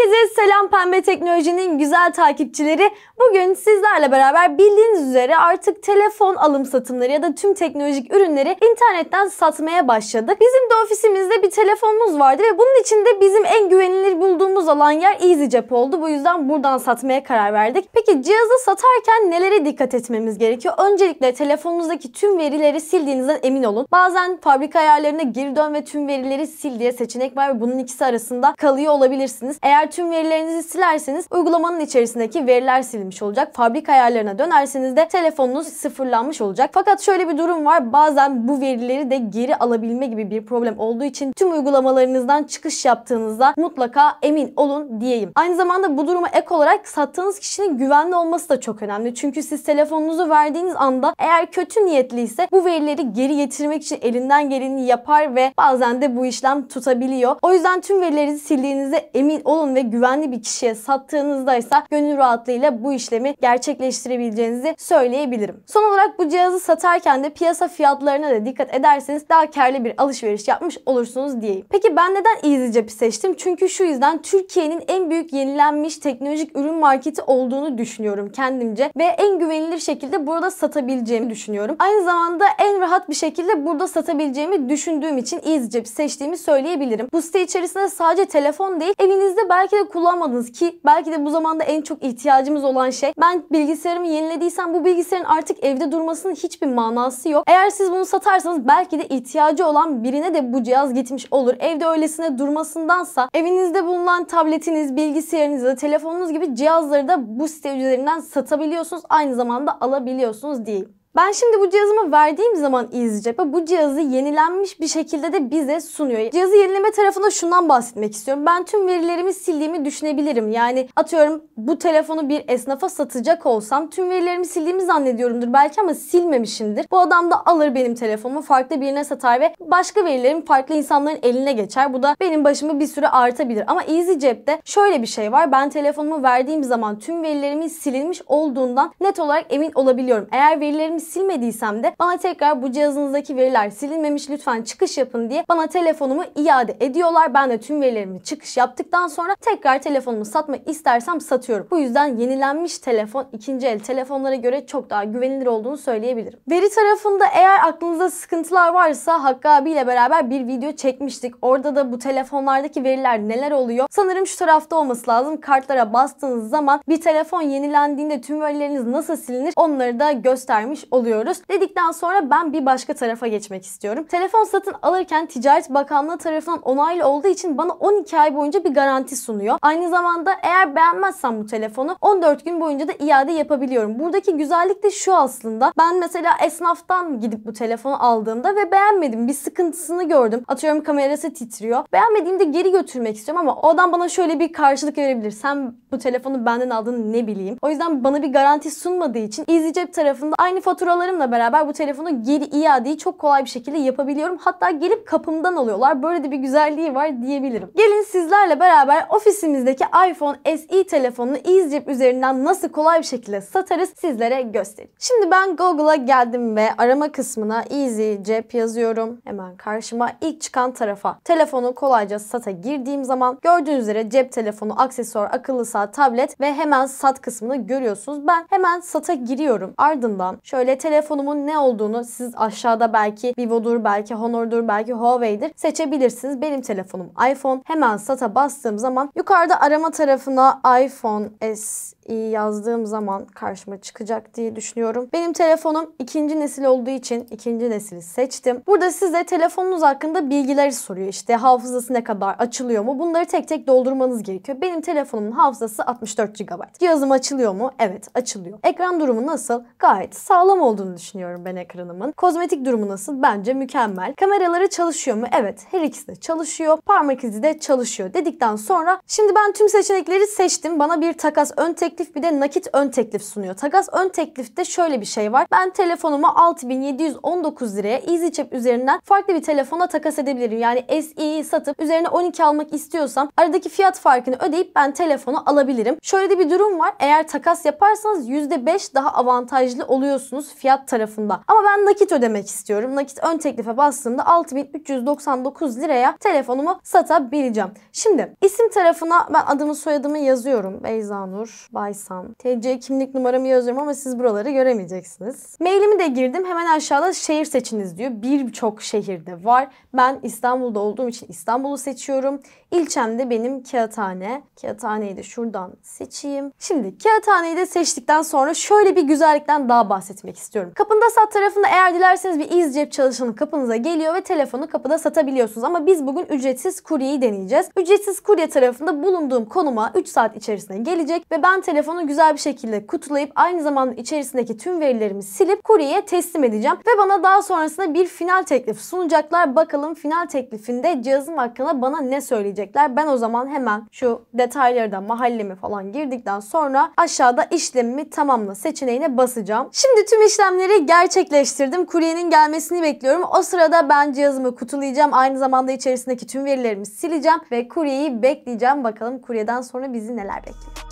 Herkese selam Pembe Teknoloji'nin güzel takipçileri. Bugün sizlerle beraber bildiğiniz üzere artık telefon alım satımları ya da tüm teknolojik ürünleri internetten satmaya başladık. Bizim de ofisimizde bir telefonumuz vardı ve bunun için de bizim en güvenilir bulduğumuz alan yer EasyCep oldu. Bu yüzden buradan satmaya karar verdik. Peki cihazı satarken nelere dikkat etmemiz gerekiyor? Öncelikle telefonunuzdaki tüm verileri sildiğinizden emin olun. Bazen fabrika ayarlarına geri dön ve tüm verileri sil diye seçenek var ve bunun ikisi arasında kalıyor olabilirsiniz. Eğer eğer tüm verilerinizi silerseniz uygulamanın içerisindeki veriler silinmiş olacak. Fabrika ayarlarına dönerseniz de telefonunuz sıfırlanmış olacak. Fakat şöyle bir durum var. Bazen bu verileri de geri alabilme gibi bir problem olduğu için tüm uygulamalarınızdan çıkış yaptığınızda mutlaka emin olun diyeyim. Aynı zamanda bu duruma ek olarak sattığınız kişinin güvenli olması da çok önemli. Çünkü siz telefonunuzu verdiğiniz anda eğer kötü niyetliyse bu verileri geri getirmek için elinden geleni yapar ve bazen de bu işlem tutabiliyor. O yüzden tüm verileri sildiğinizde emin olun ve güvenli bir kişiye sattığınızda ise gönül rahatlığıyla bu işlemi gerçekleştirebileceğinizi söyleyebilirim. Son olarak bu cihazı satarken de piyasa fiyatlarına da dikkat ederseniz daha karlı bir alışveriş yapmış olursunuz diyeyim. Peki ben neden EasyJet'i seçtim? Çünkü şu yüzden Türkiye'nin en büyük yenilenmiş teknolojik ürün marketi olduğunu düşünüyorum kendimce ve en güvenilir şekilde burada satabileceğimi düşünüyorum. Aynı zamanda en rahat bir şekilde burada satabileceğimi düşündüğüm için EasyJet'i seçtiğimi söyleyebilirim. Bu site içerisinde sadece telefon değil evinizde belki Belki de kullanmadınız ki belki de bu zamanda en çok ihtiyacımız olan şey. Ben bilgisayarımı yenilediysem bu bilgisayarın artık evde durmasının hiçbir manası yok. Eğer siz bunu satarsanız belki de ihtiyacı olan birine de bu cihaz gitmiş olur. Evde öylesine durmasındansa evinizde bulunan tabletiniz, bilgisayarınız ya telefonunuz gibi cihazları da bu site üzerinden satabiliyorsunuz. Aynı zamanda alabiliyorsunuz diyeyim. Ben şimdi bu cihazımı verdiğim zaman izcep'e bu cihazı yenilenmiş bir şekilde de bize sunuyor. Cihazı yenileme tarafında şundan bahsetmek istiyorum. Ben tüm verilerimi sildiğimi düşünebilirim. Yani atıyorum bu telefonu bir esnafa satacak olsam tüm verilerimi sildiğimi zannediyorumdur belki ama silmemişimdir. Bu adam da alır benim telefonumu farklı birine satar ve başka verilerim farklı insanların eline geçer. Bu da benim başımı bir süre artabilir. Ama EasyCep'te şöyle bir şey var. Ben telefonumu verdiğim zaman tüm verilerimin silinmiş olduğundan net olarak emin olabiliyorum. Eğer verilerimi silmediysem de bana tekrar bu cihazınızdaki veriler silinmemiş lütfen çıkış yapın diye bana telefonumu iade ediyorlar. Ben de tüm verilerimi çıkış yaptıktan sonra tekrar telefonumu satma istersem satıyorum. Bu yüzden yenilenmiş telefon ikinci el telefonlara göre çok daha güvenilir olduğunu söyleyebilirim. Veri tarafında eğer aklınızda sıkıntılar varsa Hakkı Abi ile beraber bir video çekmiştik. Orada da bu telefonlardaki veriler neler oluyor? Sanırım şu tarafta olması lazım. Kartlara bastığınız zaman bir telefon yenilendiğinde tüm verileriniz nasıl silinir onları da göstermiş oluyoruz. Dedikten sonra ben bir başka tarafa geçmek istiyorum. Telefon satın alırken Ticaret Bakanlığı tarafından onaylı olduğu için bana 12 ay boyunca bir garanti sunuyor. Aynı zamanda eğer beğenmezsem bu telefonu 14 gün boyunca da iade yapabiliyorum. Buradaki güzellik de şu aslında. Ben mesela esnaftan gidip bu telefonu aldığımda ve beğenmedim. Bir sıkıntısını gördüm. Atıyorum kamerası titriyor. Beğenmediğimde geri götürmek istiyorum ama o adam bana şöyle bir karşılık verebilir. Sen bu telefonu benden aldın ne bileyim. O yüzden bana bir garanti sunmadığı için EasyCep tarafında aynı fotoğrafı faturalarımla beraber bu telefonu geri iadeyi çok kolay bir şekilde yapabiliyorum. Hatta gelip kapımdan alıyorlar. Böyle de bir güzelliği var diyebilirim. Gelin sizlerle beraber ofisimizdeki iPhone SE telefonunu EasyCep üzerinden nasıl kolay bir şekilde satarız sizlere göstereyim. Şimdi ben Google'a geldim ve arama kısmına EasyCep yazıyorum. Hemen karşıma ilk çıkan tarafa telefonu kolayca SAT'a girdiğim zaman gördüğünüz üzere cep telefonu, aksesuar, akıllı saat, tablet ve hemen SAT kısmını görüyorsunuz. Ben hemen SAT'a giriyorum. Ardından şöyle ve telefonumun ne olduğunu siz aşağıda belki Vivo'dur, belki Honor'dur, belki Huawei'dir seçebilirsiniz. Benim telefonum iPhone. Hemen SATA bastığım zaman yukarıda arama tarafına iPhone S iyi yazdığım zaman karşıma çıkacak diye düşünüyorum. Benim telefonum ikinci nesil olduğu için ikinci nesili seçtim. Burada size telefonunuz hakkında bilgileri soruyor. İşte hafızası ne kadar açılıyor mu? Bunları tek tek doldurmanız gerekiyor. Benim telefonumun hafızası 64 GB. Cihazım açılıyor mu? Evet açılıyor. Ekran durumu nasıl? Gayet sağlam olduğunu düşünüyorum ben ekranımın. Kozmetik durumu nasıl? Bence mükemmel. Kameraları çalışıyor mu? Evet her ikisi de çalışıyor. Parmak izi de çalışıyor dedikten sonra şimdi ben tüm seçenekleri seçtim. Bana bir takas ön tek teklif bir de nakit ön teklif sunuyor. Takas ön teklifte şöyle bir şey var. Ben telefonumu 6719 liraya EasyChap üzerinden farklı bir telefona takas edebilirim. Yani SE'yi satıp üzerine 12 almak istiyorsam aradaki fiyat farkını ödeyip ben telefonu alabilirim. Şöyle de bir durum var. Eğer takas yaparsanız %5 daha avantajlı oluyorsunuz fiyat tarafında. Ama ben nakit ödemek istiyorum. Nakit ön teklife bastığımda 6399 liraya telefonumu satabileceğim. Şimdi isim tarafına ben adımı soyadımı yazıyorum. Beyza Nur. Bah aysam. TC kimlik numaramı yazıyorum ama siz buraları göremeyeceksiniz. Mailimi de girdim. Hemen aşağıda şehir seçiniz diyor. Birçok şehirde var. Ben İstanbul'da olduğum için İstanbul'u seçiyorum. İlçem de benim Kağıthane. Kağıthaneyi de şuradan seçeyim. Şimdi Kağıthaneyi de seçtikten sonra şöyle bir güzellikten daha bahsetmek istiyorum. Kapında sat tarafında eğer dilerseniz bir İzcep çalışanı kapınıza geliyor ve telefonu kapıda satabiliyorsunuz. Ama biz bugün ücretsiz kuryeyi deneyeceğiz. Ücretsiz kurye tarafında bulunduğum konuma 3 saat içerisinde gelecek ve ben telefonu güzel bir şekilde kutulayıp aynı zamanda içerisindeki tüm verilerimi silip kuryeye teslim edeceğim. Ve bana daha sonrasında bir final teklifi sunacaklar. Bakalım final teklifinde cihazım hakkında bana ne söyleyecekler. Ben o zaman hemen şu detayları da mahallemi falan girdikten sonra aşağıda işlemimi tamamla seçeneğine basacağım. Şimdi tüm işlemleri gerçekleştirdim. Kuryenin gelmesini bekliyorum. O sırada ben cihazımı kutulayacağım. Aynı zamanda içerisindeki tüm verilerimi sileceğim ve kuryeyi bekleyeceğim. Bakalım kuryeden sonra bizi neler bekliyor.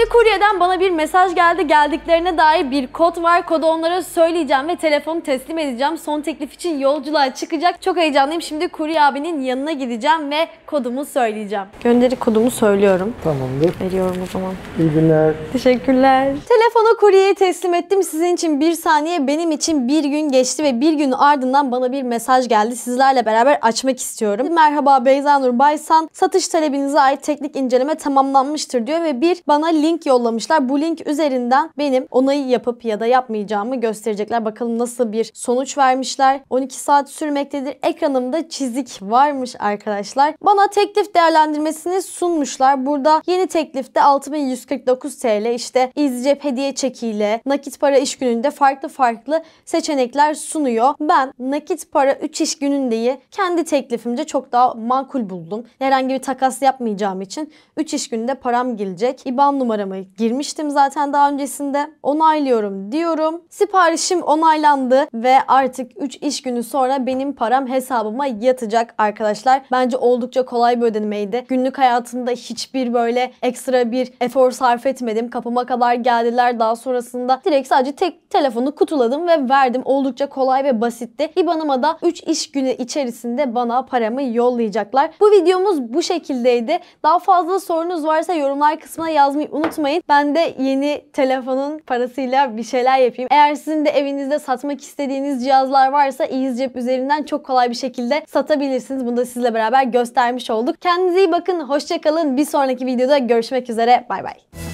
Şimdi kuryeden bana bir mesaj geldi. Geldiklerine dair bir kod var. Kodu onlara söyleyeceğim ve telefonu teslim edeceğim. Son teklif için yolculuğa çıkacak. Çok heyecanlıyım. Şimdi kurye abinin yanına gideceğim ve kodumu söyleyeceğim. Gönderi kodumu söylüyorum. Tamamdır. Veriyorum o zaman. İyi günler. Teşekkürler. Telefonu kuryeye teslim ettim. Sizin için bir saniye, benim için bir gün geçti ve bir gün ardından bana bir mesaj geldi. Sizlerle beraber açmak istiyorum. Merhaba Beyza Nur Baysan. Satış talebinize ait teknik inceleme tamamlanmıştır diyor ve bir bana link link yollamışlar. Bu link üzerinden benim onayı yapıp ya da yapmayacağımı gösterecekler. Bakalım nasıl bir sonuç vermişler. 12 saat sürmektedir. Ekranımda çizik varmış arkadaşlar. Bana teklif değerlendirmesini sunmuşlar. Burada yeni teklifte 6149 TL işte izcep hediye çekiyle nakit para iş gününde farklı farklı seçenekler sunuyor. Ben nakit para 3 iş günündeyi kendi teklifimce çok daha makul buldum. Herhangi bir takas yapmayacağım için 3 iş günde param gelecek. İban numaram numaramı girmiştim zaten daha öncesinde. Onaylıyorum diyorum. Siparişim onaylandı ve artık 3 iş günü sonra benim param hesabıma yatacak arkadaşlar. Bence oldukça kolay bir ödemeydi. Günlük hayatımda hiçbir böyle ekstra bir efor sarf etmedim. Kapıma kadar geldiler. Daha sonrasında direkt sadece tek telefonu kutuladım ve verdim. Oldukça kolay ve basitti. IBAN'ıma da 3 iş günü içerisinde bana paramı yollayacaklar. Bu videomuz bu şekildeydi. Daha fazla sorunuz varsa yorumlar kısmına yazmayı unutmayın unutmayın. Ben de yeni telefonun parasıyla bir şeyler yapayım. Eğer sizin de evinizde satmak istediğiniz cihazlar varsa EasyCep üzerinden çok kolay bir şekilde satabilirsiniz. Bunu da sizle beraber göstermiş olduk. Kendinize iyi bakın. Hoşçakalın. Bir sonraki videoda görüşmek üzere. Bay bay.